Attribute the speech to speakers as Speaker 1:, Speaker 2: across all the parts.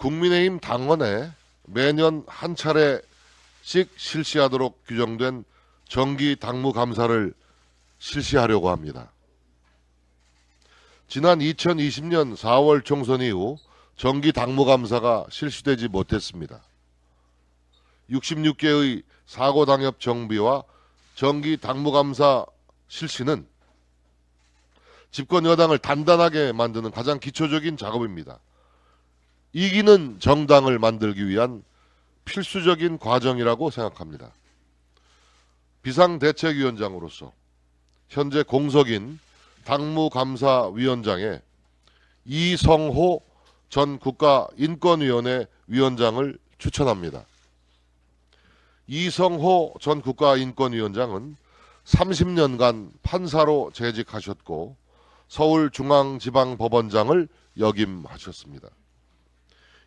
Speaker 1: 국민의힘 당원에 매년 한 차례씩 실시하도록 규정된 정기 당무 감사를 실시하려고 합니다. 지난 2020년 4월 총선 이후 정기 당무 감사가 실시되지 못했습니다. 66개의 사고 당협 정비와 정기 당무 감사 실시는 집권 여당을 단단하게 만드는 가장 기초적인 작업입니다. 이기는 정당을 만들기 위한 필수적인 과정이라고 생각합니다. 비상대책위원장으로서 현재 공석인 당무감사위원장에 이성호 전 국가인권위원회 위원장을 추천합니다. 이성호 전 국가인권위원장은 30년간 판사로 재직하셨고 서울중앙지방법원장을 역임하셨습니다.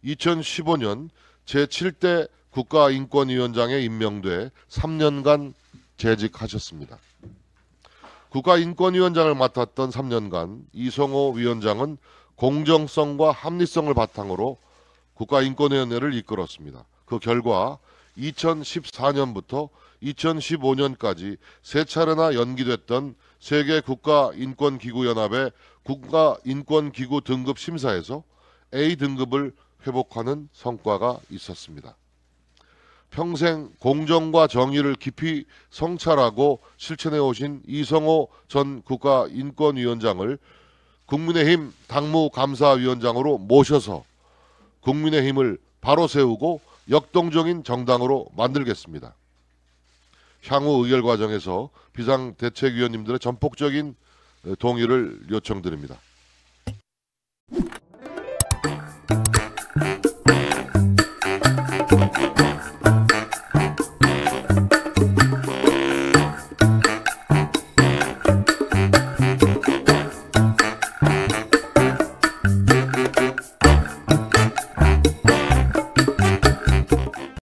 Speaker 1: 2015년 제7대 국가인권위원장에 임명돼 3년간 재직하셨습니다. 국가인권위원장을 맡았던 3년간 이성호 위원장은 공정성과 합리성을 바탕으로 국가인권위원회를 이끌었습니다. 그 결과 2014년부터 2015년까지 세 차례나 연기됐던 세계 국가인권기구연합의 국가인권기구 등급 심사에서 A 등급을 회복하는 성과가 있었습니다. 평생 공정과 정의를 깊이 성찰하고 실천해 오신 이성호 전 국가인권위원장을 국민의힘 당무 감사위원장으로 모셔서 국민의힘을 바로 세우고 역동적인 정당으로 만들겠습니다. 향후 의결 과정에서 비상대책위원님들의 전폭적인 동의를 요청드립니다.